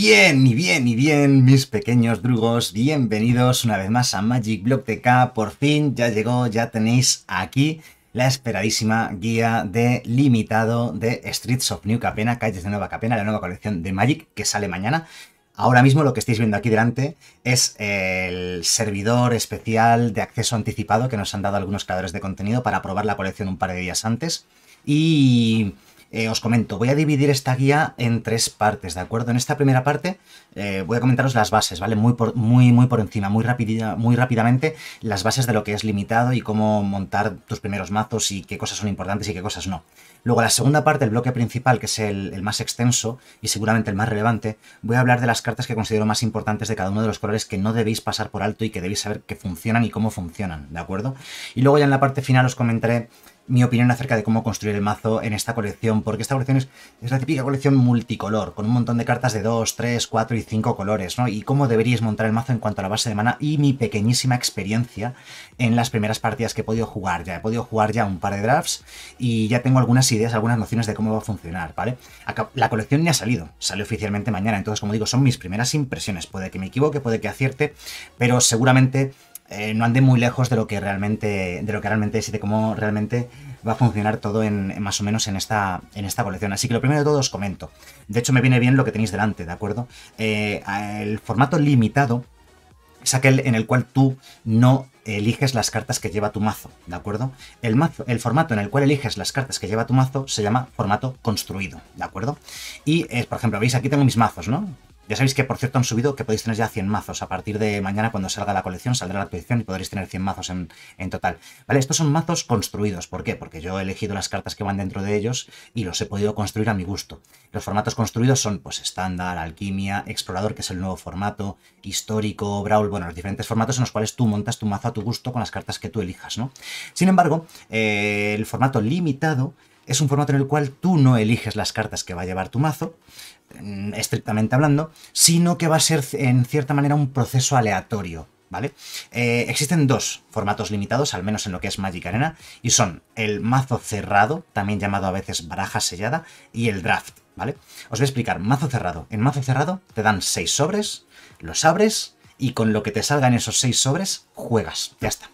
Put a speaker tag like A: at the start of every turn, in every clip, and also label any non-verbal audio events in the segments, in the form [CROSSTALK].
A: Bien, y bien, y bien, mis pequeños drugos, bienvenidos una vez más a Magic Block TK. Por fin ya llegó, ya tenéis aquí la esperadísima guía de limitado de Streets of New Capena, Calles de Nueva Capena, la nueva colección de Magic que sale mañana. Ahora mismo lo que estáis viendo aquí delante es eh, el servidor especial de acceso anticipado que nos han dado algunos creadores de contenido para probar la colección un par de días antes. Y eh, os comento, voy a dividir esta guía en tres partes, ¿de acuerdo? En esta primera parte eh, voy a comentaros las bases, ¿vale? Muy por, muy, muy por encima, muy, muy rápidamente, las bases de lo que es limitado y cómo montar tus primeros mazos y qué cosas son importantes y qué cosas no. Luego, la segunda parte, el bloque principal, que es el, el más extenso y seguramente el más relevante, voy a hablar de las cartas que considero más importantes de cada uno de los colores que no debéis pasar por alto y que debéis saber que funcionan y cómo funcionan, ¿de acuerdo? Y luego ya en la parte final os comentaré mi opinión acerca de cómo construir el mazo en esta colección, porque esta colección es, la típica colección multicolor, con un montón de cartas de 2, 3, 4 y 5 colores, ¿no? Y cómo deberíais montar el mazo en cuanto a la base de mana y mi pequeñísima experiencia en las primeras partidas que he podido jugar ya. He podido jugar ya un par de drafts y ya tengo algunas ideas, algunas nociones de cómo va a funcionar, ¿vale? la colección ni ha salido, sale oficialmente mañana, entonces como digo, son mis primeras impresiones. Puede que me equivoque, puede que acierte, pero seguramente eh, no ande muy lejos de lo que realmente, de lo que realmente es y de cómo realmente va a funcionar todo en, más o menos en esta, en esta colección. Así que lo primero de todo os comento. De hecho, me viene bien lo que tenéis delante, ¿de acuerdo? Eh, el formato limitado es aquel en el cual tú no eliges las cartas que lleva tu mazo, ¿de acuerdo? El, mazo, el formato en el cual eliges las cartas que lleva tu mazo se llama formato construido, ¿de acuerdo? Y, por ejemplo, veis, aquí tengo mis mazos, ¿no? Ya sabéis que, por cierto, han subido que podéis tener ya 100 mazos. A partir de mañana, cuando salga la colección, saldrá la colección y podréis tener 100 mazos en, total. ¿Vale? Estos son mazos construidos. ¿Por qué? Porque yo he elegido las cartas que van dentro de ellos y los he podido construir a mi gusto. Los formatos construidos son, pues, estándar, alquimia, explorador, que es el nuevo formato, histórico, brawl, bueno, los diferentes formatos en los cuales tú montas tu mazo a tu gusto con las cartas que tú elijas, ¿no? Sin embargo, eh, el formato limitado es un formato en el cual tú no eliges las cartas que va a llevar tu mazo, mm, estrictamente hablando, sino que va a ser en cierta manera un proceso aleatorio. ¿Vale? Eh, existen dos formatos limitados, al menos en lo que es Magic Arena, y son el mazo cerrado, también llamado a veces baraja sellada, y el draft, ¿vale? Os voy a explicar, mazo cerrado. En mazo cerrado te dan seis sobres, los abres, y con lo que te salgan esos seis sobres, juegas. Ya está.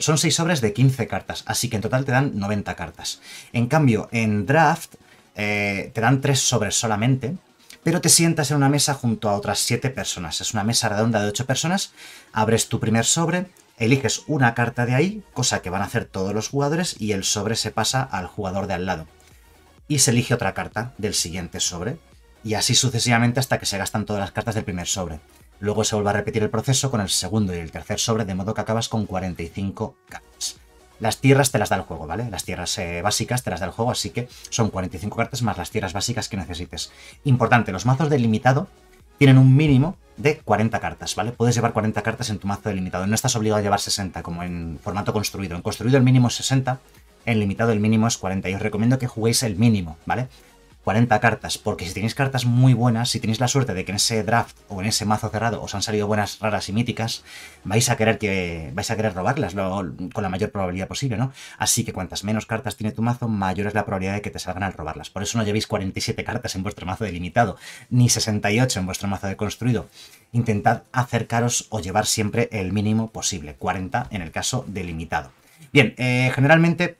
A: Son 6 sobres de 15 cartas, así que en total te dan 90 cartas. En cambio, en draft eh, te dan 3 sobres solamente, pero te sientas en una mesa junto a otras 7 personas. Es una mesa redonda de 8 personas, abres tu primer sobre, eliges una carta de ahí, cosa que van a hacer todos los jugadores, y el sobre se pasa al jugador de al lado. Y se elige otra carta del siguiente sobre, y así sucesivamente hasta que se gastan todas las cartas del primer sobre. Luego se vuelve a repetir el proceso con el segundo y el tercer sobre, de modo que acabas con 45 cartas. Las tierras te las da el juego, ¿vale? Las tierras eh, básicas te las da el juego, así que son 45 cartas más las tierras básicas que necesites. Importante, los mazos delimitado tienen un mínimo de 40 cartas, ¿vale? Puedes llevar 40 cartas en tu mazo delimitado. No estás obligado a llevar 60, como en formato construido. En construido el mínimo es 60, en limitado el mínimo es 40. Y os recomiendo que juguéis el mínimo, ¿vale? 40 cartas, porque si tenéis cartas muy buenas, si tenéis la suerte de que en ese draft o en ese mazo cerrado os han salido buenas raras y míticas, vais a querer que vais a querer robarlas con la mayor probabilidad posible, ¿no? Así que cuantas menos cartas tiene tu mazo, mayor es la probabilidad de que te salgan al robarlas. Por eso no llevéis 47 cartas en vuestro mazo delimitado, ni 68 en vuestro mazo de construido. Intentad acercaros o llevar siempre el mínimo posible, 40 en el caso delimitado. Bien, eh, generalmente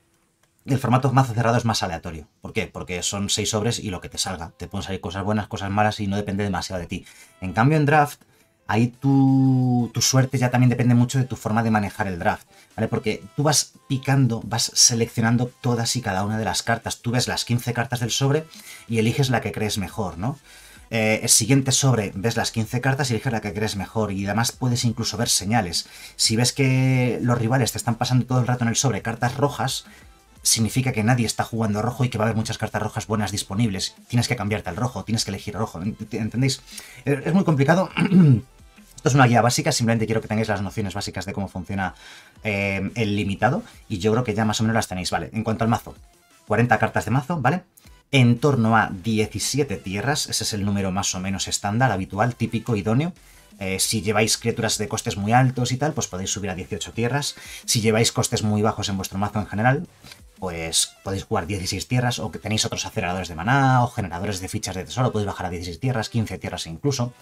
A: el formato más cerrado es más aleatorio. ¿Por qué? Porque son seis sobres y lo que te salga. Te pueden salir cosas buenas, cosas malas y no depende demasiado de ti. En cambio, en draft, ahí tu, tu suerte ya también depende mucho de tu forma de manejar el draft. ¿Vale? Porque tú vas picando, vas seleccionando todas y cada una de las cartas. Tú ves las 15 cartas del sobre y eliges la que crees mejor, ¿no? Eh, el siguiente sobre ves las 15 cartas y eliges la que crees mejor. Y además puedes incluso ver señales. Si ves que los rivales te están pasando todo el rato en el sobre cartas rojas, significa que nadie está jugando rojo y que va a haber muchas cartas rojas buenas disponibles. Tienes que cambiarte al rojo, tienes que elegir rojo, ¿entendéis? Eh, es muy complicado. [CLEARS THROAT] Esto es una guía básica, simplemente quiero que tengáis las nociones básicas de cómo funciona eh, el limitado y yo creo que ya más o menos las tenéis, ¿vale? En cuanto al mazo, 40 cartas de mazo, ¿vale? En torno a 17 tierras, ese es el número más o menos estándar, habitual, típico, idóneo. Eh, si lleváis criaturas de costes muy altos y tal, pues podéis subir a 18 tierras. Si lleváis costes muy bajos en vuestro mazo en general, pues podéis jugar 16 tierras o que tenéis otros aceleradores de maná o generadores de fichas de tesoro, podéis bajar a 16 tierras, 15 tierras incluso.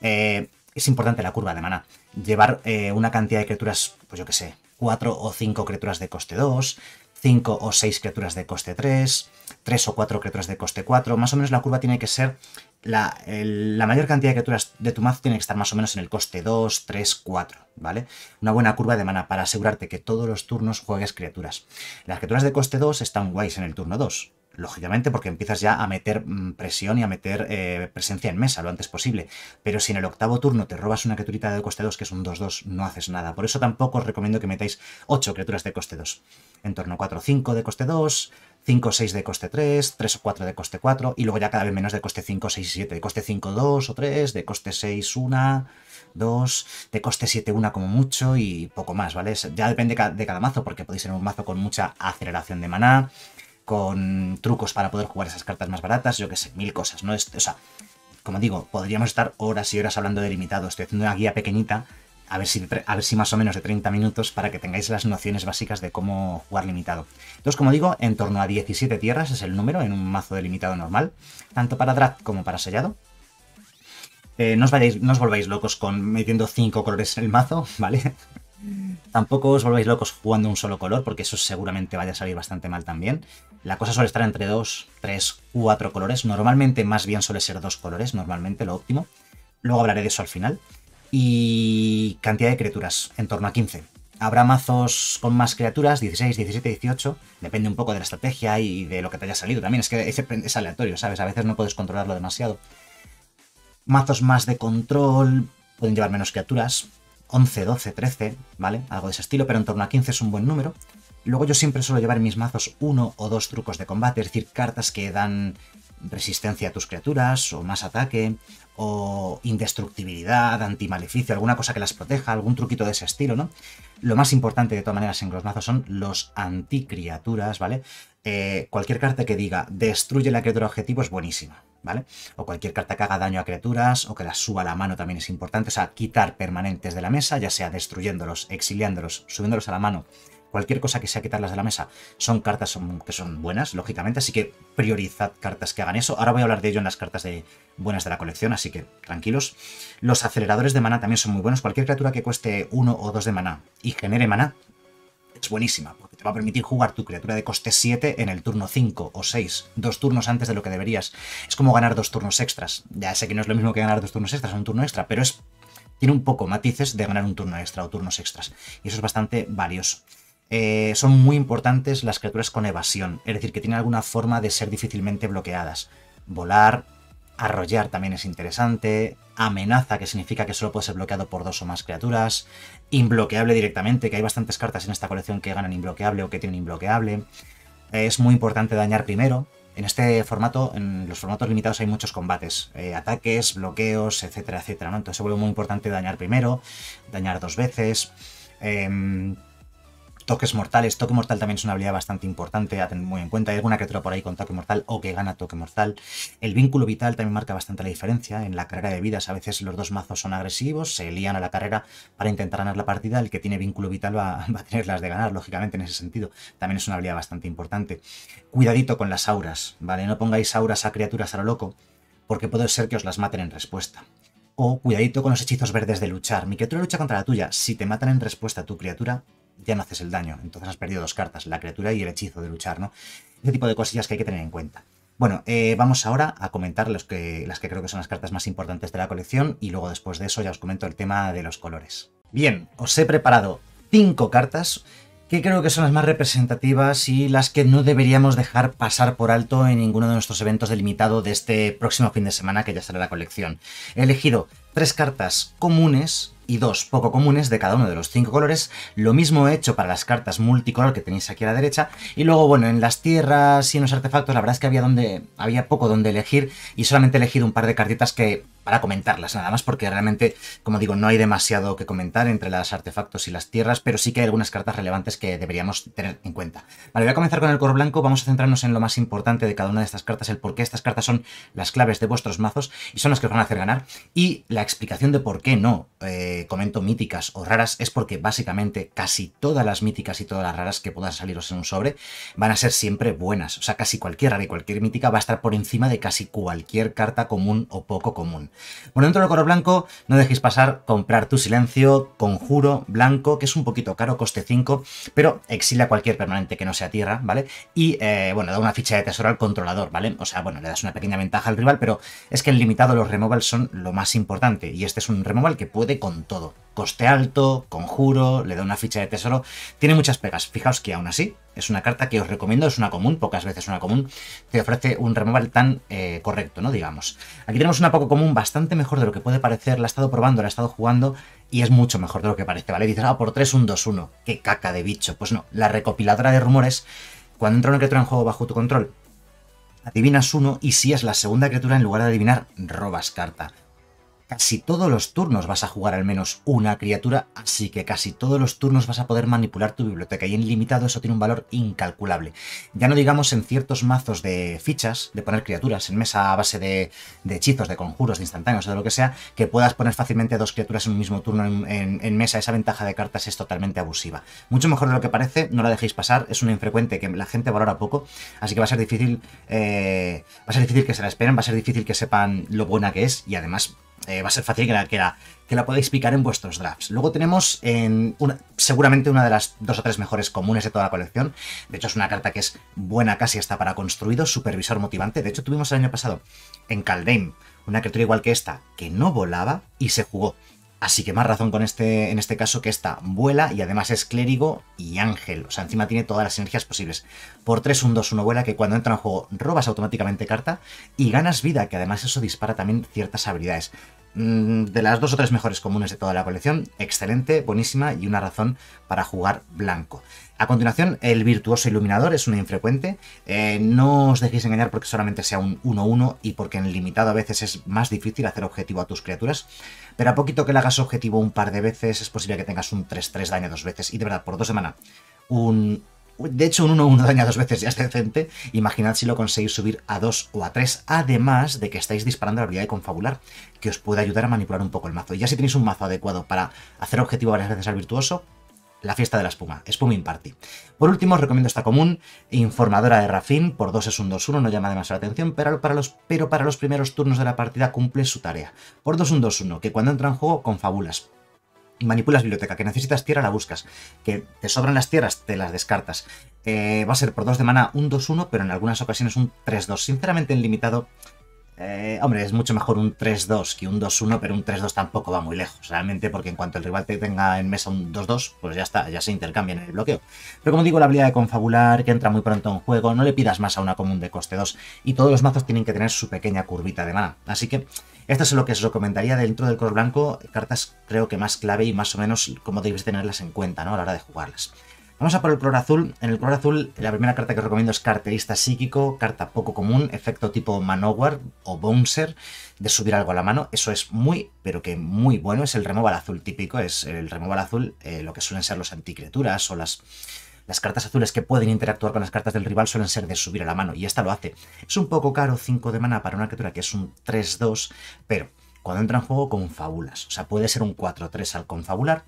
A: Eh, es importante la curva de maná. Llevar eh, una cantidad de criaturas, pues yo que sé, 4 o 5 criaturas de coste 2, 5 o 6 criaturas de coste 3, 3 o 4 criaturas de coste 4. Más o menos la curva tiene que ser. La, mayor cantidad de criaturas de tu mazo tiene que estar más o menos en el coste 2, 3, 4, ¿vale? Una buena curva de mana para asegurarte que todos los turnos juegues criaturas. Las criaturas de coste 2 están guays en el turno 2, lógicamente, porque empiezas ya a meter mm, presión y a meter eh, presencia en mesa lo antes posible. Pero si en el octavo turno te robas una criaturita de coste 2, que es un 2-2, no haces nada. Por eso tampoco os recomiendo que metáis 8 criaturas de coste 2. En torno 4-5 de coste 2, 5 o 6 de coste 3, 3 o 4 de coste 4, y luego ya cada vez menos de coste 5, 6 y 7. De coste 5, 2 o 3, de coste 6, 1, 2, de coste 7, 1 como mucho y poco más, ¿vale? Ya depende de cada mazo, porque podéis tener un mazo con mucha aceleración de maná, con trucos para poder jugar esas cartas más baratas, yo que sé, mil cosas, ¿no? Este, o sea, como digo, podríamos estar horas y horas hablando de limitado. Estoy haciendo una guía pequeñita a ver, si, más o menos de 30 minutos para que tengáis las nociones básicas de cómo jugar limitado. Entonces, como digo, en torno a 17 tierras es el número en un mazo delimitado normal, tanto para draft como para sellado. Eh, no, os no os volváis locos con metiendo 5 colores en el mazo, [LAUGHS] ¿vale? Tampoco os volváis locos jugando un solo color, porque eso seguramente vaya a salir bastante mal también. La cosa suele estar entre 2, 3, 4 colores. Normalmente más bien suele ser 2 colores, normalmente lo óptimo. Luego hablaré de eso al final y cantidad de criaturas, en torno a 15. Habrá mazos con más criaturas, 16, 17, 18, depende un poco de la estrategia y de lo que te haya salido también, es que es aleatorio, ¿sabes? A veces no puedes controlarlo demasiado. Mazos más de control, pueden llevar menos criaturas, 11, 12, 13, ¿vale? Algo de ese estilo, pero en torno a 15 es un buen número. Luego yo siempre suelo llevar en mis mazos uno o dos trucos de combate, es decir, cartas que dan resistencia a tus criaturas, o más ataque, o indestructibilidad, antimaleficio, alguna cosa que las proteja, algún truquito de ese estilo, ¿no? Lo más importante de todas maneras en los mazos son los anticriaturas, ¿vale? Eh, cualquier carta que diga destruye la criatura objetivo es buenísima, ¿vale? O cualquier carta que haga daño a criaturas o que las suba a la mano también es importante, o sea, quitar permanentes de la mesa, ya sea destruyéndolos, exiliándolos, subiéndolos a la mano Cualquier cosa que sea quitarlas de la mesa son cartas que son buenas, lógicamente, así que priorizad cartas que hagan eso. Ahora voy a hablar de ello en las cartas de, buenas de la colección, así que tranquilos. Los aceleradores de mana también son muy buenos. Cualquier criatura que cueste uno o dos de mana y genere mana es buenísima, porque te va a permitir jugar tu criatura de coste 7 en el turno 5 o 6, dos turnos antes de lo que deberías. Es como ganar dos turnos extras. Ya sé que no es lo mismo que ganar dos turnos extras, un turno extra, pero es tiene un poco matices de ganar un turno extra o turnos extras. Y eso es bastante valioso. Eh, son muy importantes las criaturas con evasión, es decir, que tienen alguna forma de ser difícilmente bloqueadas. Volar, arrollar también es interesante, amenaza, que significa que solo puede ser bloqueado por dos o más criaturas, inbloqueable directamente, que hay bastantes cartas en esta colección que ganan inbloqueable o que tienen inbloqueable. Eh, es muy importante dañar primero. En este formato, en los formatos limitados hay muchos combates, eh, ataques, bloqueos, etcétera, etcétera. Entonces se vuelve muy importante dañar primero, dañar dos veces. Eh, toques mortales. Toque mortal también es una habilidad bastante importante a tener muy en cuenta. Hay alguna criatura por ahí con toque mortal o que gana toque mortal. El vínculo vital también marca bastante la diferencia. En la carrera de vidas a veces los dos mazos son agresivos, se lían a la carrera para intentar ganar la partida. El que tiene vínculo vital va, [LAUGHS] va a tener las de ganar, lógicamente, en ese sentido. También es una habilidad bastante importante. Cuidadito con las auras, ¿vale? No pongáis auras a criaturas a lo loco, porque puede ser que os las maten en respuesta. O cuidadito con los hechizos verdes de luchar. Mi criatura lucha contra la tuya. Si te matan en respuesta a tu criatura, ya no haces el daño, entonces has perdido dos cartas, la criatura y el hechizo de luchar, ¿no? Ese tipo de cosillas que hay que tener en cuenta. Bueno, eh, vamos ahora a comentar las que creo que son las cartas más importantes de la colección y luego después de eso ya os comento el tema de los colores. Bien, os he preparado cinco cartas que creo que son las más representativas y las que no deberíamos dejar pasar por alto en ninguno de nuestros eventos delimitados de este próximo fin de semana que ya sale la colección. He elegido tres cartas comunes y dos poco comunes de cada uno de los cinco colores. Lo mismo he hecho para las cartas multicolor que tenéis aquí a la derecha. Y luego, bueno, en las tierras y en los artefactos, la verdad es que había, donde, había poco donde elegir y solamente he elegido un par de cartitas que para comentarlas nada más, porque realmente, como digo, no hay demasiado que comentar entre las artefactos y las tierras, pero sí que hay algunas cartas relevantes que deberíamos tener en cuenta. Vale, voy a comenzar con el color blanco, vamos a centrarnos en lo más importante de cada una de estas cartas, el por qué estas cartas son las claves de vuestros mazos y son las que os van a hacer ganar, y la explicación de por qué no eh, comento míticas o raras es porque básicamente casi todas las míticas y todas las raras que puedan saliros en un sobre van a ser siempre buenas, o sea, casi cualquier rara y cualquier mítica va a estar por encima de casi cualquier carta común o poco común. Bueno, dentro del coro blanco no dejéis pasar comprar tu silencio, conjuro, blanco, que es un poquito caro, coste 5, pero exila cualquier permanente que no sea tierra, ¿vale? Y eh, bueno, da una ficha de tesoro al controlador, ¿vale? O sea, bueno, le das una pequeña ventaja al rival, pero es que en limitado los removals son lo más importante, y este es un removal que puede con todo. Coste alto, conjuro, le da una ficha de tesoro, tiene muchas pegas. Fijaos que aún así es una carta que os recomiendo, es una común, pocas veces una común, te ofrece un removal tan eh, correcto, ¿no? Digamos. Aquí tenemos una poco común bastante bastante mejor de lo que puede parecer, la he estado probando, la he estado jugando y es mucho mejor de lo que parece, ¿vale? Dices, ah, por 3 un 2-1, qué caca de bicho. Pues no, la recopiladora de rumores, cuando entra una criatura en juego bajo tu control, adivinas uno y si es la segunda criatura en lugar de adivinar, robas carta casi todos los turnos vas a jugar al menos una criatura, así que casi todos los turnos vas a poder manipular tu biblioteca y en limitado eso tiene un valor incalculable. Ya no digamos en ciertos mazos de fichas, de poner criaturas en mesa a base de, hechizos, de conjuros, de instantáneos o de lo que sea, que puedas poner fácilmente dos criaturas en un mismo turno en, mesa. Esa ventaja de cartas es totalmente abusiva. Mucho mejor de lo que parece, no la dejéis pasar, es una infrecuente que la gente valora poco, así que va a ser difícil, eh, va a ser difícil que se la esperen, va a ser difícil que sepan lo buena que es y además eh, va a ser fácil que la, que, que la podáis picar en vuestros drafts. Luego tenemos en seguramente una de las dos o tres mejores comunes de toda la colección. De hecho, es una carta que es buena casi hasta para construido, supervisor motivante. De hecho, tuvimos el año pasado en Caldame una criatura igual que esta que no volaba y se jugó. Así que más razón con este, en este caso que esta vuela y además es clérigo y ángel. O sea, encima tiene todas las energías posibles. Por 3, 1, 2, 1 vuela que cuando entra en juego robas automáticamente carta y ganas vida, que además eso dispara también ciertas habilidades. Mm, de las dos o tres mejores comunes de toda la colección, excelente, buenísima y una razón para jugar blanco. A continuación, el virtuoso iluminador es una infrecuente. Eh, no os dejéis engañar porque solamente sea un 1-1 y porque en limitado a veces es más difícil hacer objetivo a tus criaturas. Pero a poquito que le hagas objetivo un par de veces, es posible que tengas un 3-3 daño dos veces. Y de verdad, por dos semanas, un de hecho, un 1-1 daña dos veces ya es decente. Imaginad si lo conseguís subir a 2 o a 3, además de que estáis disparando la habilidad de confabular, que os puede ayudar a manipular un poco el mazo. Y ya si tenéis un mazo adecuado para hacer objetivo varias veces al virtuoso, la fiesta de la espuma, Spuming Party. Por último, os recomiendo esta común, informadora de Rafin, por 2 es un 2-1, no llama demasiado la atención, pero para, los, pero para los primeros turnos de la partida cumple su tarea. Por 2 un 2-1, que cuando entra en juego confabulas, manipulas biblioteca, que necesitas tierra, la buscas, que te sobran las tierras, te las descartas. Eh, va a ser por 2 de mana un 2-1, pero en algunas ocasiones un 3-2. Sinceramente, en limitado eh, hombre, es mucho mejor un 3-2 que un 2-1, pero un 3-2 tampoco va muy lejos, realmente, porque en cuanto el rival te tenga en mesa un 2-2, pues ya está, ya se intercambian en el bloqueo. Pero como digo, la habilidad de confabular, que entra muy pronto en juego, no le pidas más a una común de coste 2, y todos los mazos tienen que tener su pequeña curvita de mana. Así que esto es lo que os recomendaría dentro del color blanco, cartas creo que más clave y más o menos cómo debéis tenerlas en cuenta ¿no? a la hora de jugarlas. Vamos a por el color azul. En el color azul, la primera carta que recomiendo es Carterista Psíquico, carta poco común, efecto tipo Manowar o Bouncer, de subir algo a la mano. Eso es muy, pero que muy bueno. Es el removal azul típico, es el removal azul, eh, lo que suelen ser los anticriaturas o las las cartas azules que pueden interactuar con las cartas del rival suelen ser de subir a la mano, y esta lo hace. Es un poco caro 5 de mana para una criatura que es un 3-2, pero cuando entra en juego confabulas, o sea, puede ser un 4-3 al confabular,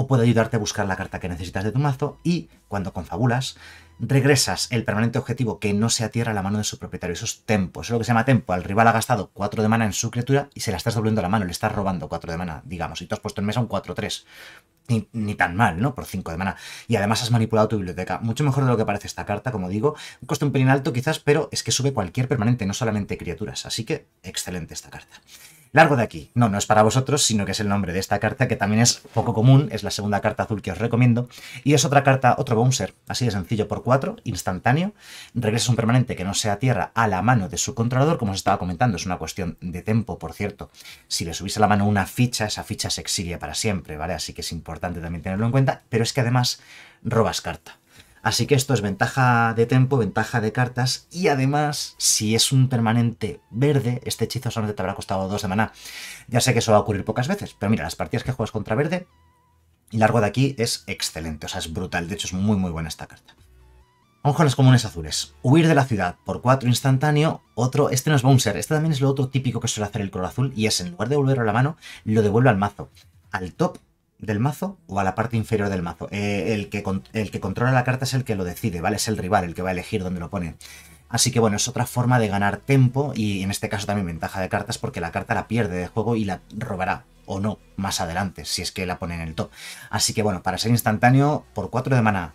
A: o puede ayudarte a buscar la carta que necesitas de tu mazo y, cuando confabulas, regresas el permanente objetivo que no sea tierra a la mano de su propietario. Eso es tempo, eso es lo que se llama tempo. al rival ha gastado 4 de mana en su criatura y se la estás doblando a la mano, le estás robando 4 de mana, digamos, y tú has puesto en mesa un 4-3. Ni, tan mal, ¿no? Por 5 de mana. Y además has manipulado tu biblioteca. Mucho mejor de lo que parece esta carta, como digo. Un un pelín alto quizás, pero es que sube cualquier permanente, no solamente criaturas. Así que, excelente esta carta. Largo de aquí. No, no es para vosotros, sino que es el nombre de esta carta, que también es poco común, es la segunda carta azul que os recomiendo. Y es otra carta, otro bouncer, así de sencillo, por 4, instantáneo. Regresas un permanente que no sea tierra a la mano de su controlador, como os estaba comentando, es una cuestión de tiempo, por cierto. Si le subís a la mano una ficha, esa ficha se exilia para siempre, ¿vale? Así que es importante también tenerlo en cuenta, pero es que además robas carta. Así que esto es ventaja de tempo, ventaja de cartas, y además, si es un permanente verde, este hechizo solamente te habrá costado 2 de maná. Ya sé que eso va a ocurrir pocas veces, pero mira, las partidas que juegas contra verde, y largo de aquí es excelente, o sea, es brutal, de hecho es muy muy buena esta carta. Vamos con los comunes azules. Huir de la ciudad por 4 instantáneo, otro, este no es bouncer, este también es lo otro típico que suele hacer el color azul, y es en lugar de volverlo a la mano, lo devuelve al mazo. Al top del mazo o a la parte inferior del mazo. Eh, el, que el que controla la carta es el que lo decide, ¿vale? Es el rival, el que va a elegir dónde lo pone. Así que bueno, es otra forma de ganar tiempo y en este caso también ventaja de cartas porque la carta la pierde de juego y la robará o no más adelante, si es que la pone en el top. Así que bueno, para ser instantáneo, por 4 de mana.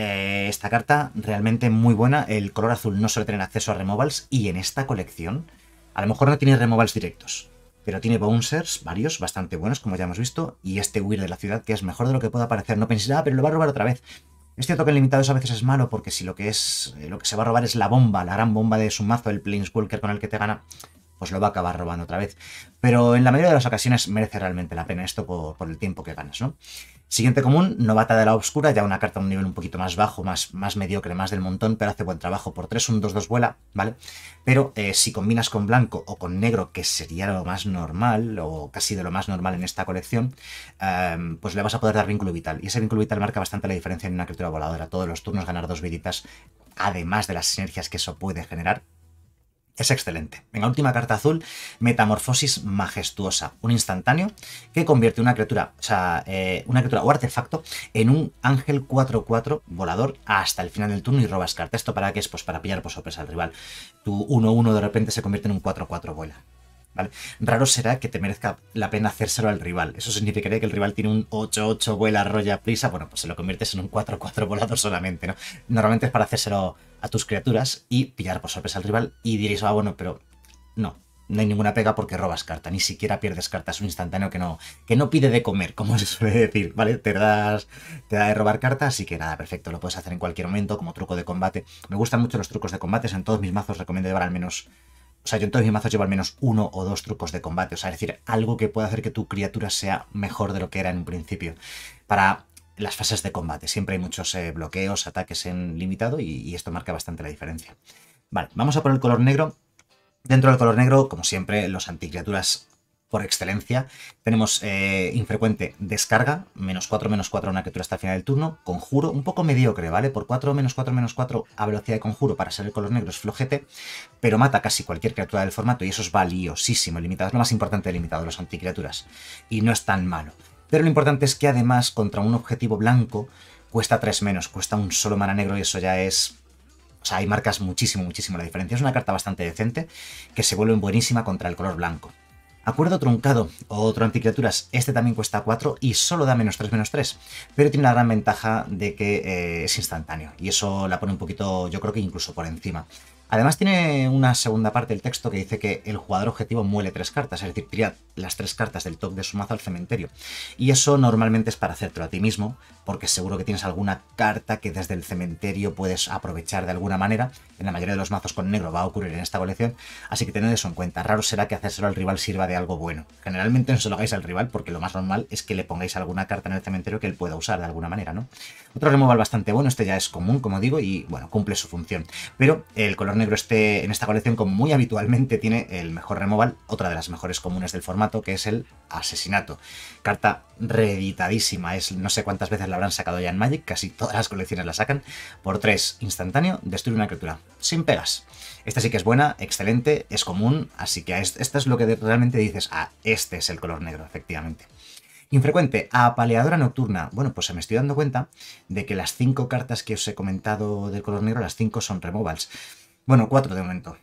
A: Eh, esta carta realmente muy buena, el color azul no suele tener acceso a removals y en esta colección a lo mejor no tiene removals directos, pero tiene bouncers, varios, bastante buenos, como ya hemos visto, y este huir de la ciudad, que es mejor de lo que pueda parecer. No penséis, ah, pero lo va a robar otra vez. Es cierto que el limitado a veces es malo, porque si lo que es eh, lo que se va a robar es la bomba, la gran bomba de su mazo, el Planeswalker con el que te gana, pues lo va a acabar robando otra vez. Pero en la mayoría de las ocasiones merece realmente la pena esto por, por el tiempo que ganas, ¿no? Siguiente común, Novata de la Obscura, ya una carta a un nivel un poquito más bajo, más, más mediocre, más del montón, pero hace buen trabajo. Por 3, un 2-2 vuela, ¿vale? Pero eh, si combinas con blanco o con negro, que sería lo más normal, o casi de lo más normal en esta colección, em, pues le vas a poder dar vínculo vital. Y ese vínculo vital marca bastante la diferencia en una criatura voladora. Todos los turnos ganar dos viditas, además de las sinergias que eso puede generar, es excelente. Venga, última carta azul, Metamorfosis Majestuosa, un instantáneo que convierte una criatura, o sea, eh, una criatura o artefacto en un ángel 4-4 volador hasta el final del turno y robas carta. ¿Esto para qué es? Pues para pillar por sorpresa al rival. Tu 1-1 de repente se convierte en un 4-4 vuela. ¿vale? Raro será que te merezca la pena hacérselo al rival. Eso significaría que el rival tiene un 8-8 vuela, roya, prisa. Bueno, pues se lo conviertes en un 4-4 volador solamente, ¿no? Normalmente es para hacérselo a tus criaturas y pillar por sorpresa al rival. Y diréis, ah, bueno, pero no. No hay ninguna pega porque robas carta, ni siquiera pierdes cartas, es un instantáneo que no, que no pide de comer, como [LAUGHS] se suele decir, ¿vale? Te te da de robar carta, así que nada, perfecto, lo puedes hacer en cualquier momento como truco de combate. Me gustan mucho los trucos de combate en todos mis mazos recomiendo llevar al menos o sea, yo en todos mis mazos llevo al menos uno o dos trucos de combate. O sea, es decir, algo que pueda hacer que tu criatura sea mejor de lo que era en un principio. Para las fases de combate. Siempre hay muchos eh, bloqueos, ataques en limitado y, y, esto marca bastante la diferencia. Vale, vamos a por el color negro. Dentro del color negro, como siempre, los anticriaturas por excelencia. Tenemos eh, infrecuente descarga, menos 4, menos 4 a una criatura hasta el final del turno. Conjuro, un poco mediocre, ¿vale? Por 4, menos 4, menos 4 a velocidad de conjuro para ser el color negro es flojete, pero mata casi cualquier criatura del formato y eso es valiosísimo. limitado es lo más importante del limitado, los anticriaturas. Y no es tan malo. Pero lo importante es que además contra un objetivo blanco cuesta 3 menos, cuesta un solo mana negro y eso ya es o sea, ahí marcas muchísimo, muchísimo la diferencia. Es una carta bastante decente que se vuelve buenísima contra el color blanco. Acuerdo truncado, otro anticriaturas, este también cuesta 4 y solo da menos 3, menos 3, pero tiene la gran ventaja de que eh, es instantáneo y eso la pone un poquito, yo creo que incluso por encima. Además tiene una segunda parte del texto que dice que el jugador objetivo muele tres cartas, es decir, tira las tres cartas del top de su mazo al cementerio. Y eso normalmente es para hacértelo a ti mismo, porque seguro que tienes alguna carta que desde el cementerio puedes aprovechar de alguna manera. En la mayoría de los mazos con negro va a ocurrir en esta colección, así que tened eso en cuenta. Raro será que hacérselo al rival sirva de algo bueno. Generalmente no se lo hagáis al rival porque lo más normal es que le pongáis alguna carta en el cementerio que él pueda usar de alguna manera, ¿no? Otro removal bastante bueno, este ya es común, como digo, y bueno, cumple su función. Pero el color negro este, en esta colección, como muy habitualmente, tiene el mejor removal, otra de las mejores comunes del formato, que es el asesinato. Carta reeditadísima, es no sé cuántas veces la habrán sacado ya en Magic, casi todas las colecciones la sacan. Por 3, instantáneo, destruye una criatura, sin pegas. Esta sí que es buena, excelente, es común, así que esta es lo que realmente dices, ah, este es el color negro, efectivamente. Infrecuente, apaleadora nocturna. Bueno, pues se me estoy dando cuenta de que las cinco cartas que os he comentado del color negro, las cinco son removals. Bueno, cuatro de momento.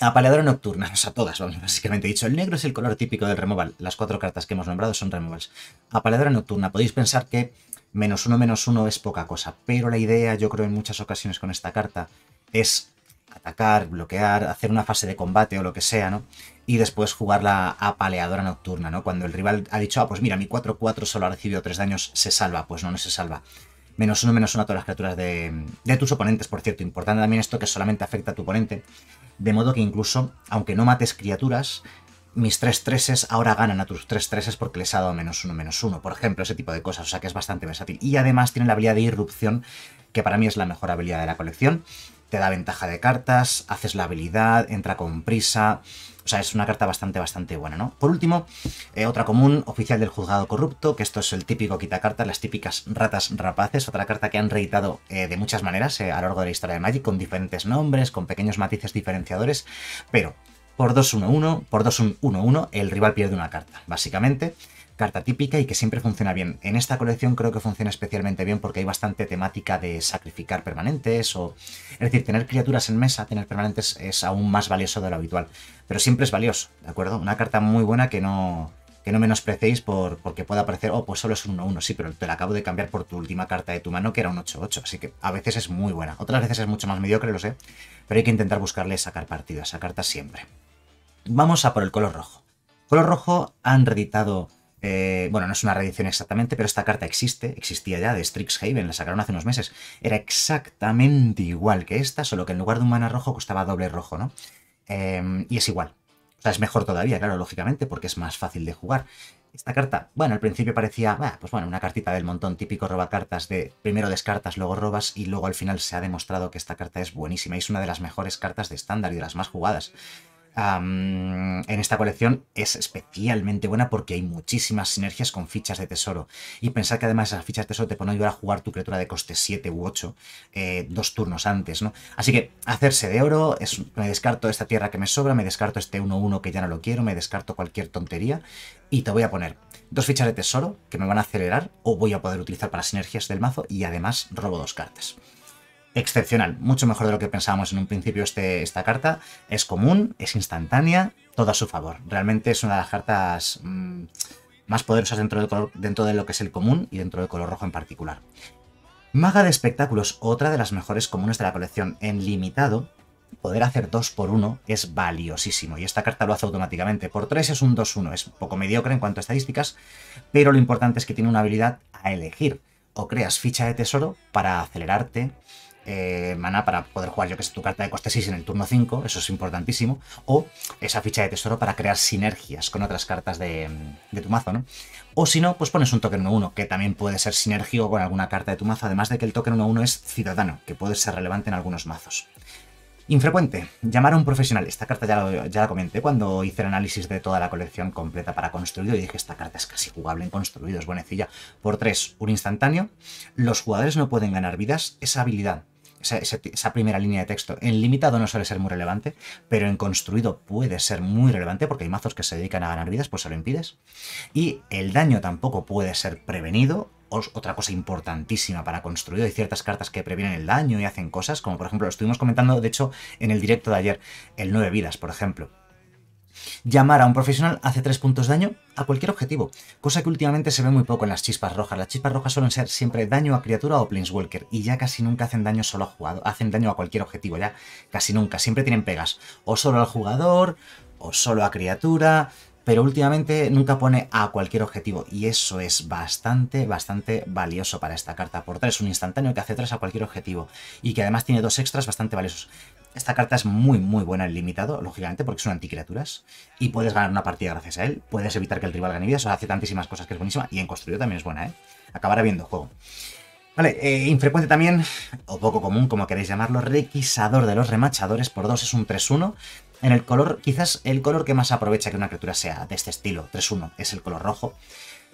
A: Apaleadora nocturna, [LAUGHS] o sea, todas, básicamente he dicho. El negro es el color típico del removal. Las cuatro cartas que hemos nombrado son removals. Apaleadora nocturna, podéis pensar que menos uno, menos uno es poca cosa, pero la idea, yo creo, en muchas ocasiones con esta carta es atacar, bloquear, hacer una fase de combate o lo que sea, ¿no? Y después jugar la apaleadora nocturna, ¿no? Cuando el rival ha dicho, ah, pues mira, mi 4-4 solo ha recibido 3 daños, se salva. Pues no, no se salva. Menos uno, menos uno a todas las criaturas de, de tus oponentes, por cierto. Importante también esto que solamente afecta a tu oponente. De modo que incluso, aunque no mates criaturas, mis 3 es ahora ganan a tus 3 es porque les ha dado menos uno, menos uno, por ejemplo, ese tipo de cosas, o sea que es bastante versátil. Y además tiene la habilidad de irrupción, que para mí es la mejor habilidad de la colección, te da ventaja de cartas, haces la habilidad, entra con prisa. O sea, es una carta bastante, bastante buena, ¿no? Por último, eh, otra común, oficial del juzgado corrupto, que esto es el típico quitacarta, las típicas ratas rapaces, otra carta que han reeditado eh, de muchas maneras eh, a lo largo de la historia de Magic, con diferentes nombres, con pequeños matices diferenciadores, pero por 2-1-1, por 2-1-1, el rival pierde una carta, básicamente carta típica y que siempre funciona bien. En esta colección creo que funciona especialmente bien porque hay bastante temática de sacrificar permanentes o... Es decir, tener criaturas en mesa, tener permanentes es aún más valioso de lo habitual. Pero siempre es valioso, ¿de acuerdo? Una carta muy buena que no, que no menosprecéis por, porque pueda parecer, oh, pues solo es un 1-1, sí, pero te la acabo de cambiar por tu última carta de tu mano que era un 8-8, así que a veces es muy buena. Otras veces es mucho más mediocre, lo sé, pero hay que intentar buscarle sacar partido a esa carta siempre. Vamos a por el color rojo. Color rojo han reditado eh, bueno, no es una reedición exactamente, pero esta carta existe, existía ya, de Strixhaven, la sacaron hace unos meses. Era exactamente igual que esta, solo que en lugar de un mana rojo costaba doble rojo, ¿no? Em, y es igual. O sea, es mejor todavía, claro, lógicamente, porque es más fácil de jugar. Esta carta, bueno, al principio parecía, pues bueno, una cartita del montón típico roba cartas de primero descartas, luego robas y luego al final se ha demostrado que esta carta es buenísima y es una de las mejores cartas de estándar y de las más jugadas en esta colección es especialmente buena porque hay muchísimas sinergias con fichas de tesoro. Y pensar que además esas fichas de tesoro te pueden ayudar a jugar tu criatura de coste 7 u 8 eh, dos turnos antes, ¿no? Así que hacerse de oro, es, me descarto esta tierra que me sobra, me descarto este 1-1 que ya no lo quiero, me descarto cualquier tontería y te voy a poner dos fichas de tesoro que me van a acelerar o voy a poder utilizar para sinergias del mazo y además robo dos cartas excepcional, mucho mejor de lo que pensábamos en un principio este, esta carta. Es común, es instantánea, todo a su favor. Realmente es una de las cartas mm, más poderosas dentro, dentro de lo que es el común y dentro del color rojo en particular. Maga de espectáculos, otra de las mejores comunes de la colección en limitado. Poder hacer 2 por 1 es valiosísimo y esta carta lo hace automáticamente. Por 3 es un 2-1, es poco mediocre en cuanto a estadísticas, pero lo importante es que tiene una habilidad a elegir. O creas ficha de tesoro para acelerarte eh, mana para poder jugar, yo que sé, tu carta de coste 6 en el turno 5, eso es importantísimo, o esa ficha de tesoro para crear sinergias con otras cartas de, mm, tu mazo, ¿no? O si no, pues pones un token 1-1, que también puede ser sinérgico con alguna carta de tu mazo, además de que el token 1-1 es ciudadano, que puede ser relevante en algunos mazos. Infrecuente, llamar a un profesional. Esta carta ya, ya, la comenté cuando hice el análisis de toda la colección completa para construido y dije, esta carta es casi jugable en construido, es buenecilla. Por 3, un instantáneo. Los jugadores no pueden ganar vidas. Esa habilidad esa, primera línea de texto. En limitado no suele ser muy relevante, pero en construido puede ser muy relevante porque hay mazos que se dedican a ganar vidas, pues se lo impides. Y el daño tampoco puede ser prevenido. Otra cosa importantísima para construido. Hay ciertas cartas que previenen el daño y hacen cosas, como por ejemplo, lo estuvimos comentando, de hecho, en el directo de ayer, el 9 vidas, por ejemplo llamar a un profesional hace 3 puntos de daño a cualquier objetivo, cosa que últimamente se ve muy poco en las chispas rojas. Las chispas rojas suelen ser siempre daño a criatura o planeswalker y ya casi nunca hacen daño solo a jugador, hacen daño a cualquier objetivo, ya casi nunca, siempre tienen pegas, o solo al jugador o solo a criatura, pero últimamente nunca pone a cualquier objetivo y eso es bastante, bastante valioso para esta carta. Por 3, un instantáneo que hace 3 a cualquier objetivo y que además tiene dos extras bastante valiosos. Esta carta es muy, muy buena en limitado, lógicamente, porque son anticriaturas. Y puedes ganar una partida gracias a él. Puedes evitar que el rival gane vidas. O hace tantísimas cosas que es buenísima. Y en construido también es buena, ¿eh? Acabará viendo juego. Vale, eh, infrecuente también, o poco común, como queréis llamarlo, requisador de los remachadores por 2 es un 3-1. En el color, quizás el color que más aprovecha que una criatura sea de este estilo, 3-1, es el color rojo.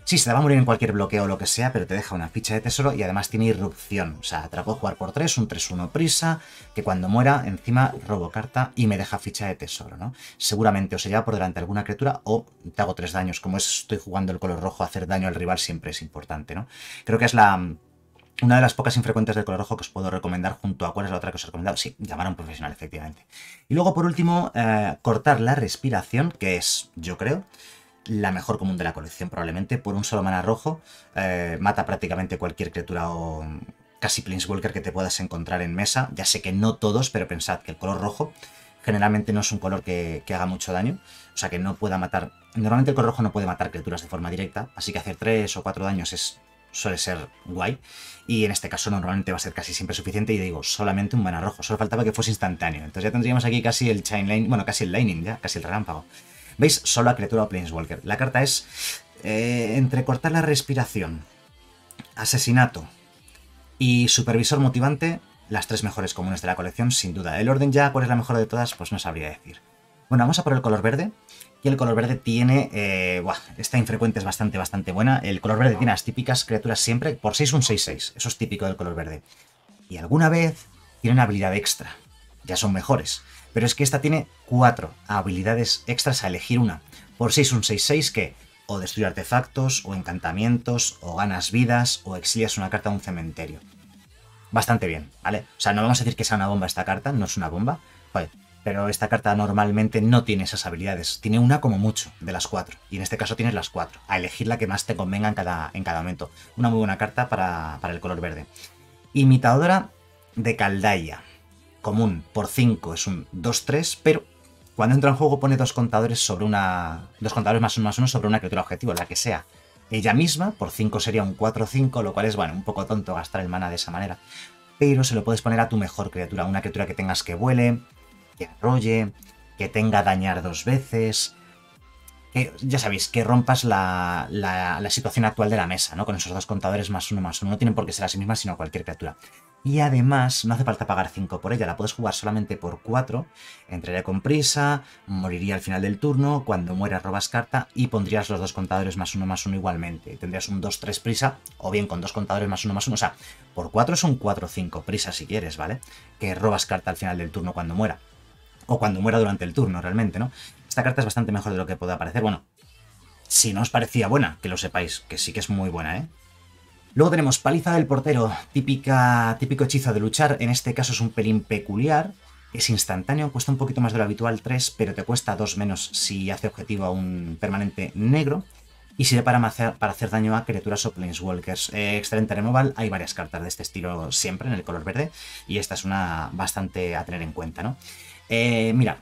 A: Sí, se te va a morir en cualquier bloqueo o lo que sea, pero te deja una ficha de tesoro y además tiene irrupción. O sea, atrapó jugar por 3, un 3-1 prisa, que cuando muera, encima robo carta y me deja ficha de tesoro, ¿no? Seguramente o se lleva por delante alguna criatura o te hago 3 daños. Como estoy jugando el color rojo, hacer daño al rival siempre es importante, ¿no? Creo que es la... Mm, una de las pocas infrecuentes del color rojo que os puedo recomendar junto a cuál es la otra que os he recomendado. Sí, llamar a un profesional, efectivamente. Y luego, por último, eh, cortar la respiración, que es, yo creo, la mejor común de la colección probablemente. Por un solo mana rojo eh, mata prácticamente cualquier criatura o casi Planeswalker que te puedas encontrar en mesa. Ya sé que no todos, pero pensad que el color rojo generalmente no es un color que, haga mucho daño. O sea que no pueda matar... Normalmente el color rojo no puede matar criaturas de forma directa, así que hacer 3 o 4 daños es suele ser guay. Y en este caso normalmente va a ser casi siempre suficiente. Y digo, solamente un mana rojo. Solo faltaba que fuese instantáneo. Entonces ya tendríamos aquí casi el chain line. Bueno, casi el lightning ya, casi el relámpago. Veis solo a criatura o Planeswalker. La carta es eh, entre cortar la respiración, asesinato y supervisor motivante, las tres mejores comunes de la colección, sin duda. El orden ya, cuál es la mejor de todas, pues no sabría decir. Bueno, vamos a por el color verde. Y el color verde tiene... Eh, buah, esta infrecuente es bastante, bastante buena. El color verde tiene las típicas criaturas siempre. Por 6 un 6-6. Eso es típico del color verde. Y alguna vez tiene una habilidad extra ya son mejores. Pero es que esta tiene cuatro habilidades extras a elegir una. Por si es un 6-6 que o destruye artefactos, o encantamientos, o ganas vidas, o exilias una carta a un cementerio. Bastante bien, ¿vale? O sea, no vamos a decir que sea una bomba esta carta, no es una bomba, pero esta carta normalmente no tiene esas habilidades, tiene una como mucho, de las cuatro, y en este caso tienes las cuatro, a elegir la que más te convenga en cada, momento. Una muy buena carta para, para el color verde. Imitadora de Caldaya común por 5 es un 2-3, pero cuando entra en juego pone dos contadores sobre una. Dos contadores más uno más uno sobre una criatura objetivo, la que sea. Ella misma, por 5 sería un 4-5, lo cual es, bueno, un poco tonto gastar el mana de esa manera. Pero se lo puedes poner a tu mejor criatura, una criatura que tengas que vuele, que arrolle, que tenga dañar dos veces. Que, ya sabéis, que rompas la, la, la situación actual de la mesa, ¿no? Con esos dos contadores más uno más uno. No tienen por qué ser las mismas, sino cualquier criatura. Y además, no hace falta pagar 5 por ella, la puedes jugar solamente por 4. Entraría con prisa, moriría al final del turno, cuando muera robas carta y pondrías los dos contadores más uno más uno igualmente. Tendrías un 2-3 prisa, o bien con dos contadores más uno más uno. O sea, por 4 son 4-5 prisa si quieres, ¿vale? Que robas carta al final del turno cuando muera. O cuando muera durante el turno, realmente, ¿no? Esta carta es bastante mejor de lo que pueda parecer. Bueno, si no os parecía buena, que lo sepáis, que sí que es muy buena, ¿eh? Luego tenemos paliza del portero, típica, típico hechizo de luchar, en este caso es un pelín peculiar, es instantáneo, cuesta un poquito más de lo habitual 3, pero te cuesta 2 menos si hace objetivo a un permanente negro y sirve para hacer, para hacer daño a criaturas o planeswalkers. Eh, excelente removal, hay varias cartas de este estilo siempre en el color verde y esta es una bastante a tener en cuenta, ¿no? Eh, mira,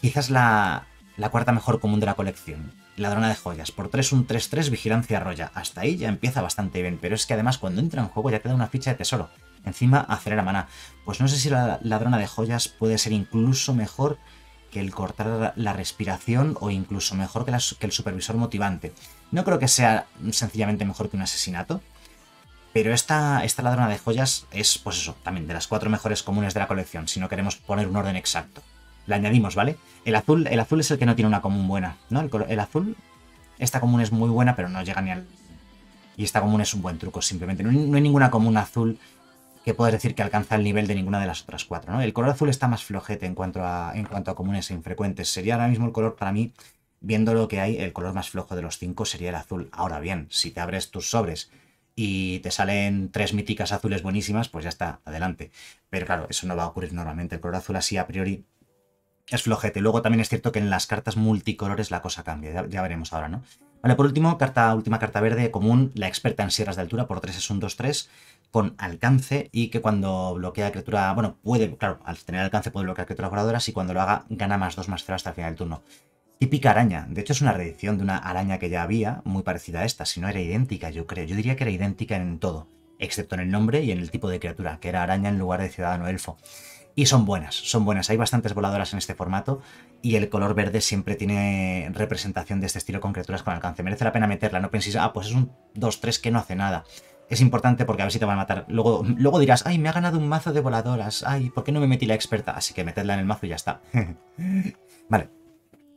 A: quizás la, la cuarta mejor común de la colección ladrona de joyas. Por 3, un 3-3, vigilancia roya. Hasta ahí ya empieza bastante bien, pero es que además cuando entra en juego ya te da una ficha de tesoro. Encima acelera maná. Pues no sé si la ladrona de joyas puede ser incluso mejor que el cortar la respiración o incluso mejor que, que el supervisor motivante. No creo que sea sencillamente mejor que un asesinato, pero esta, esta ladrona de joyas es, pues eso, también de las cuatro mejores comunes de la colección, si no queremos poner un orden exacto. La añadimos, ¿vale? El azul, el azul es el que no tiene una común buena, ¿no? El, el azul, esta común es muy buena, pero no llega ni al... Y esta común es un buen truco, simplemente. No, hay ninguna común azul que puedas decir que alcanza el nivel de ninguna de las otras cuatro, ¿no? El color azul está más flojete en cuanto a, en cuanto a comunes e infrecuentes. Sería ahora mismo el color, para mí, viendo lo que hay, el color más flojo de los cinco sería el azul. Ahora bien, si te abres tus sobres y te salen tres míticas azules buenísimas, pues ya está, adelante. Pero claro, eso no va a ocurrir normalmente. El color azul así a priori es flojete. Luego también es cierto que en las cartas multicolores la cosa cambia, ya, veremos ahora, ¿no? Vale, por último, carta, última carta verde común, la experta en sierras de altura, por 3 es un 2-3, con alcance y que cuando bloquea criatura, bueno, puede, claro, al tener alcance puede bloquear criaturas voladoras y cuando lo haga gana más 2 más 0 hasta el final del turno. Típica araña, de hecho es una reedición de una araña que ya había, muy parecida a esta, si no era idéntica, yo creo, yo diría que era idéntica en todo, excepto en el nombre y en el tipo de criatura, que era araña en lugar de ciudadano elfo. Y son buenas, son buenas. Hay bastantes voladoras en este formato y el color verde siempre tiene representación de este estilo con criaturas con alcance. Merece la pena meterla, no penséis, ah, pues es un 2-3 que no hace nada. Es importante porque a ver si te van a matar. Luego, luego dirás, ay, me ha ganado un mazo de voladoras, ay, ¿por qué no me metí la experta? Así que metedla en el mazo y ya está. [LAUGHS] vale,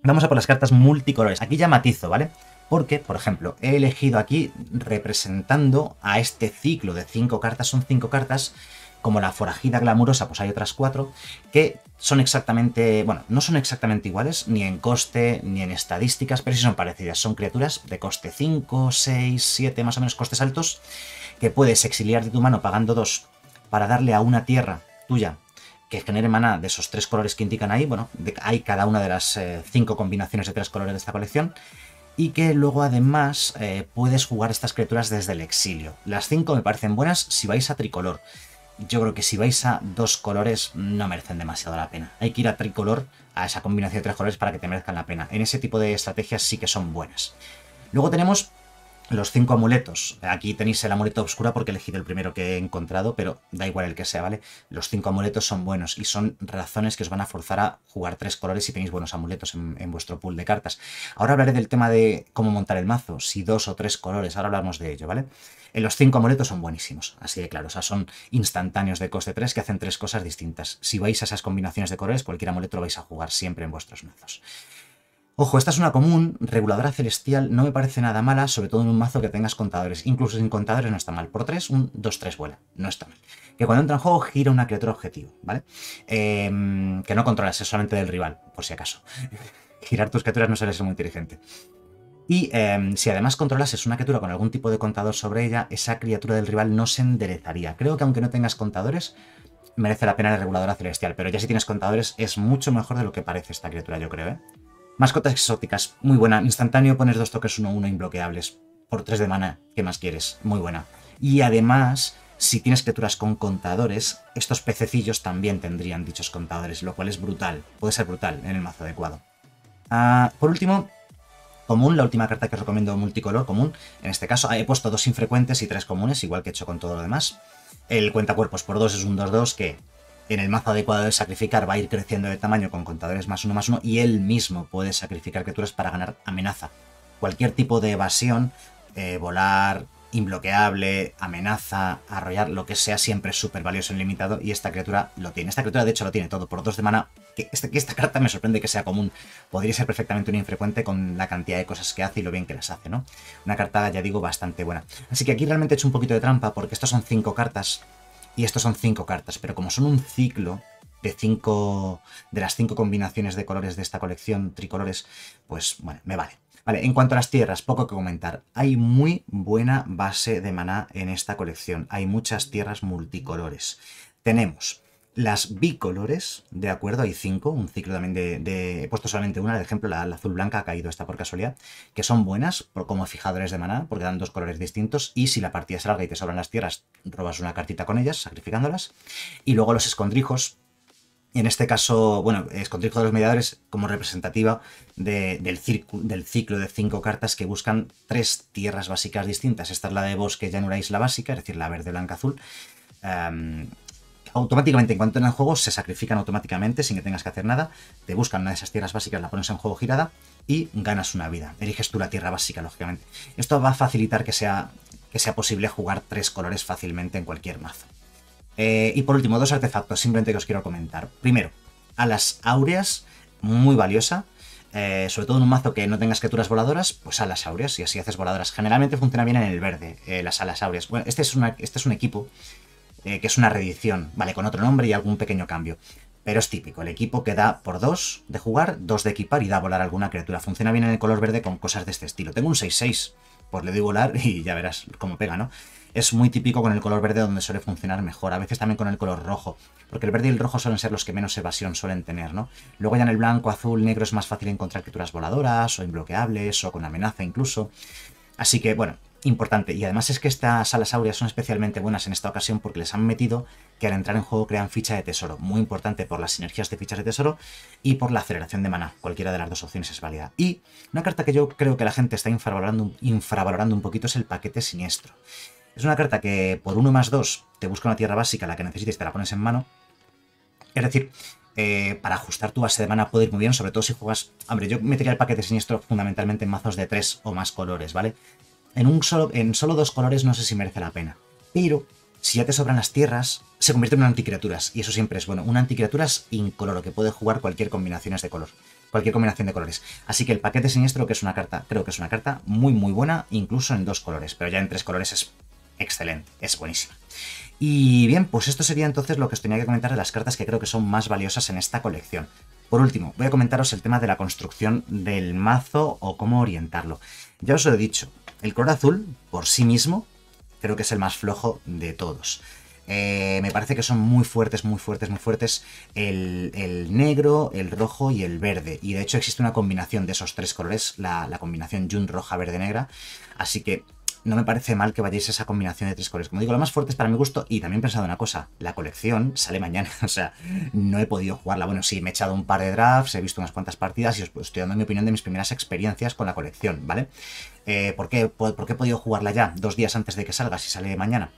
A: vamos a por las cartas multicolores. Aquí ya matizo, ¿vale? Porque, por ejemplo, he elegido aquí representando a este ciclo de 5 cartas, son 5 cartas como la forajida glamurosa, pues hay otras cuatro, que son exactamente, bueno, no son exactamente iguales, ni en coste, ni en estadísticas, pero sí son parecidas. Son criaturas de coste 5, 6, 7, más o menos costes altos, que puedes exiliar de tu mano pagando dos para darle a una tierra tuya que genere maná de esos tres colores que indican ahí. Bueno, hay cada una de las 5 eh, cinco combinaciones de tres colores de esta colección. Y que luego además eh, puedes jugar estas criaturas desde el exilio. Las cinco me parecen buenas si vais a tricolor yo creo que si vais a dos colores no merecen demasiado la pena. Hay que ir a tricolor, a esa combinación de tres colores para que te merezcan la pena. En ese tipo de estrategias sí que son buenas. Luego tenemos los cinco amuletos. Aquí tenéis el amuleto oscura porque he elegido el primero que he encontrado, pero da igual el que sea, ¿vale? Los cinco amuletos son buenos y son razones que os van a forzar a jugar tres colores si tenéis buenos amuletos en, vuestro pool de cartas. Ahora hablaré del tema de cómo montar el mazo, si dos o tres colores, ahora hablamos de ello, ¿vale? En eh, los cinco amuletos son buenísimos, así de claro, o sea, son instantáneos de coste 3 que hacen tres cosas distintas. Si vais a esas combinaciones de colores, cualquier amuleto lo vais a jugar siempre en vuestros mazos. Ojo, esta es una común, reguladora celestial, no me parece nada mala, sobre todo en un mazo que tengas contadores. Incluso sin contadores no está mal. Por 3, un 2-3 vuela, no está mal. Que cuando entra en juego gira una criatura objetivo, ¿vale? Em, que no controlas, es solamente del rival, por si acaso. [LAUGHS] Girar tus criaturas no suele ser muy inteligente. Y em, si además controlases una criatura con algún tipo de contador sobre ella, esa criatura del rival no se enderezaría. Creo que aunque no tengas contadores, merece la pena la reguladora celestial, pero ya si tienes contadores es mucho mejor de lo que parece esta criatura, yo creo, ¿eh? Mascotas exóticas, muy buena. Instantáneo pones dos toques 1-1 imbloqueables. Por 3 de mana, ¿qué más quieres? Muy buena. Y además, si tienes criaturas con contadores, estos pececillos también tendrían dichos contadores, lo cual es brutal. Puede ser brutal en el mazo adecuado. Ah, por último, común, la última carta que os recomiendo multicolor común. En este caso he puesto dos infrecuentes y tres comunes, igual que he hecho con todo lo demás. El cuentacuerpos por 2 es un 2-2 que en el mazo adecuado de sacrificar va a ir creciendo de tamaño con contadores más uno más uno y él mismo puede sacrificar criaturas para ganar amenaza. Cualquier tipo de evasión, eh, volar, imbloqueable, amenaza, arrollar, lo que sea, siempre es súper valioso en limitado y esta criatura lo tiene. Esta criatura de hecho lo tiene todo por dos de mana. Que esta, esta carta me sorprende que sea común. Podría ser perfectamente un infrecuente con la cantidad de cosas que hace y lo bien que las hace, ¿no? Una carta, ya digo, bastante buena. Así que aquí realmente he hecho un poquito de trampa porque estas son cinco cartas y estos son cinco cartas, pero como son un ciclo de cinco de las cinco combinaciones de colores de esta colección tricolores, pues bueno, me vale. Vale, en cuanto a las tierras, poco que comentar. Hay muy buena base de maná en esta colección. Hay muchas tierras multicolores. Tenemos las bicolores, de acuerdo, hay cinco, un ciclo también de, he puesto solamente una, de ejemplo, la, azul blanca ha caído esta por casualidad, que son buenas por, como fijadores de maná, porque dan dos colores distintos, y si la partida es larga y te sobran las tierras, robas una cartita con ellas, sacrificándolas. Y luego los escondrijos, en este caso, bueno, Escondrijo de los Mediadores como representativa del, del, ciclo de cinco cartas que buscan tres tierras básicas distintas. Esta es la de bosque, llanura, isla básica, es decir, la verde, blanca, azul automáticamente, en cuanto en el juego, se sacrifican automáticamente sin que tengas que hacer nada. Te buscan una de esas tierras básicas, la pones en juego girada y ganas una vida. Eliges tú la tierra básica, lógicamente. Esto va a facilitar que sea, que sea posible jugar tres colores fácilmente en cualquier mazo. Eh, y por último, dos artefactos simplemente que os quiero comentar. Primero, alas las áureas, muy valiosa. Eh, sobre todo en un mazo que no tengas criaturas voladoras, pues alas áureas, y así haces voladoras. Generalmente funciona bien en el verde, eh, las alas áureas. Bueno, este es, una, este es un equipo eh, que es una reedición, vale, con otro nombre y algún pequeño cambio. Pero es típico, el equipo que da por dos de jugar, dos de equipar y da a volar alguna criatura. Funciona bien en el color verde con cosas de este estilo. Tengo un 6-6, pues le doy volar [LAUGHS] y ya verás cómo pega, ¿no? Es muy típico con el color verde donde suele funcionar mejor, a veces también con el color rojo, porque el verde y el rojo suelen ser los que menos evasión suelen tener, ¿no? Luego ya en el blanco, azul, negro es más fácil encontrar criaturas voladoras o inbloqueables o con amenaza incluso. Así que, bueno, importante. Y además es que estas alas áureas son especialmente buenas en esta ocasión porque les han metido que al entrar en juego crean ficha de tesoro. Muy importante por las sinergias de fichas de tesoro y por la aceleración de mana, Cualquiera de las dos opciones es válida. Y una carta que yo creo que la gente está infravalorando, un poquito es el paquete siniestro. Es una carta que por 1 más 2 te busca una tierra básica, la que necesites, te la pones en mano. Es decir, eh, para ajustar tu base de mana puede ir muy bien, sobre todo si juegas... Hombre, yo metería el paquete siniestro fundamentalmente en mazos de 3 o más colores, ¿vale? en, un solo, en dos colores no sé si merece la pena. Pero si ya te sobran las tierras, se convierte en una anticriaturas. Y eso siempre es bueno. Un anticriaturas incoloro, que puede jugar cualquier combinación de color. Cualquier combinación de colores. Así que el paquete siniestro, que es una carta, creo que es una carta muy muy buena, incluso en dos colores. Pero ya en tres colores es excelente, es buenísima. Y bien, pues esto sería entonces lo que os tenía que comentar de las cartas que creo que son más valiosas en esta colección. Por último, voy a comentaros el tema de la construcción del mazo o cómo orientarlo. Ya os lo he dicho, el color azul, por sí mismo, creo que es el más flojo de todos. Eh, me parece que son muy fuertes, muy fuertes, muy fuertes el, negro, el rojo y el verde. Y de hecho existe una combinación de esos tres colores, la, la combinación Jun roja, verde, negra. Así que no me parece mal que vayáis esa combinación de tres colores. Como digo, lo más fuerte es para mi gusto y también he pensado una cosa, la colección sale mañana, [LAUGHS] o sea, no he podido jugarla. Bueno, sí, me he echado un par de drafts, he visto unas cuantas partidas y os estoy dando mi opinión de mis primeras experiencias con la colección, ¿vale? Eh, ¿por, qué, he podido jugarla ya dos días antes de que salga, si sale mañana?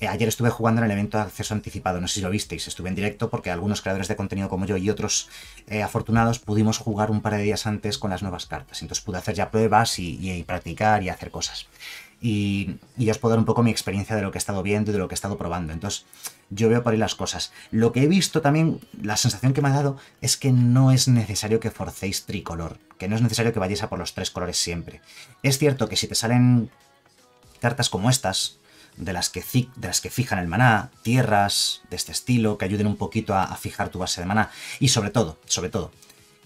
A: Eh, ayer estuve jugando en el evento de acceso anticipado, no sé si lo visteis, estuve en directo porque algunos creadores de contenido como yo y otros eh, afortunados pudimos jugar un par de días antes con las nuevas cartas, entonces pude hacer ya pruebas y practicar y hacer cosas y, y os puedo dar un poco mi experiencia de lo que he estado viendo y de lo que he estado probando. Entonces, yo veo por ahí las cosas. Lo que he visto también, la sensación que me ha dado es que no es necesario que forcéis tricolor, que no es necesario que vayáis a por los tres colores siempre. Es cierto que si te salen cartas como estas, de las que, las que fijan el maná, tierras de este estilo, que ayuden un poquito a, a fijar tu base de maná, y sobre todo, sobre todo,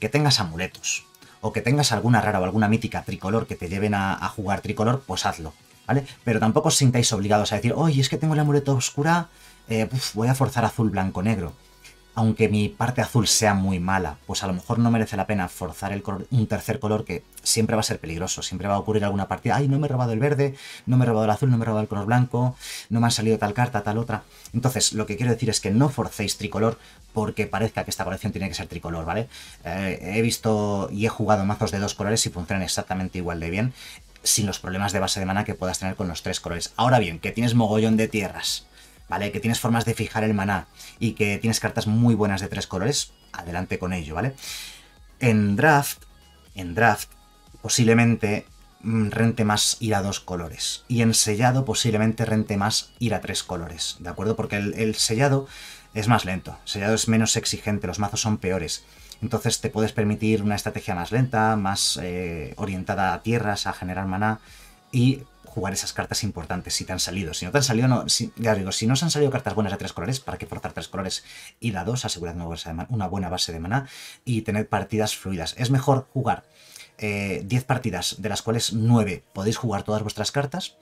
A: que tengas amuletos o que tengas alguna rara o alguna mítica tricolor que te lleven a, jugar tricolor, pues hazlo, ¿vale? Pero tampoco os sintáis obligados a decir, oye, es que tengo la muleta oscura, eh, voy a forzar azul, blanco, negro aunque mi parte azul sea muy mala, pues a lo mejor no merece la pena forzar el un tercer color que siempre va a ser peligroso, siempre va a ocurrir alguna partida, ay, no me he robado el verde, no me he robado el azul, no me he robado el color blanco, no me han salido tal carta, tal otra. Entonces, lo que quiero decir es que no forcéis tricolor porque parezca que esta colección tiene que ser tricolor, ¿vale? Eh, he visto y he jugado mazos de dos colores y funcionan exactamente igual de bien, sin los problemas de base de mana que puedas tener con los tres colores. Ahora bien, que tienes mogollón de tierras ¿vale? Que tienes formas de fijar el maná y que tienes cartas muy buenas de tres colores, adelante con ello, ¿vale? En draft, en draft, posiblemente mm, rente más ir a dos colores. Y en sellado posiblemente rente más ir a tres colores, ¿de acuerdo? Porque el, sellado es más lento, el sellado es menos exigente, los mazos son peores. Entonces te puedes permitir una estrategia más lenta, más eh, orientada a tierras, a generar maná y jugar esas cartas importantes si te han salido. Si no te han salido, no, si, ya os digo, si no se han salido cartas buenas de tres colores, ¿para qué forzar tres colores? Y la dos, asegurad una, una buena base de maná y tener partidas fluidas. Es mejor jugar eh, 10 partidas, de las cuales 9 podéis jugar todas vuestras cartas,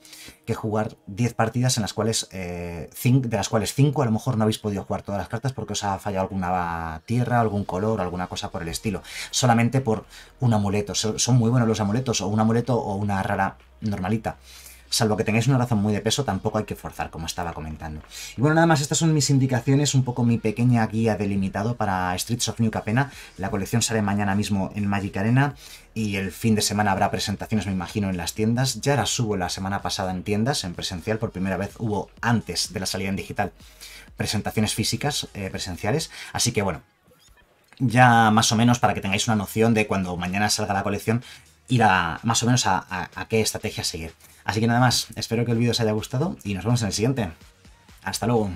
A: que jugar 10 partidas en las cuales, eh, de las cuales 5 a lo mejor no habéis podido jugar todas las cartas porque os ha fallado alguna tierra, algún color, alguna cosa por el estilo. Solamente por un amuleto. Son muy buenos los amuletos, o un amuleto o una rara normalita. Salvo que tengáis una razón muy de peso, tampoco hay que forzar, como estaba comentando. Y bueno, nada más, estas son mis indicaciones, un poco mi pequeña guía delimitado para Streets of New Capena. La colección sale mañana mismo en Magic Arena y el fin de semana habrá presentaciones, me imagino, en las tiendas. Ya las subo la semana pasada en tiendas, en presencial, por primera vez hubo antes de la salida en digital presentaciones físicas, eh, presenciales. Así que bueno, ya más o menos para que tengáis una noción de cuando mañana salga la colección, irá más o menos a qué estrategia seguir. Así que nada más, espero que el vídeo os haya gustado y nos vemos en el siguiente. Hasta luego.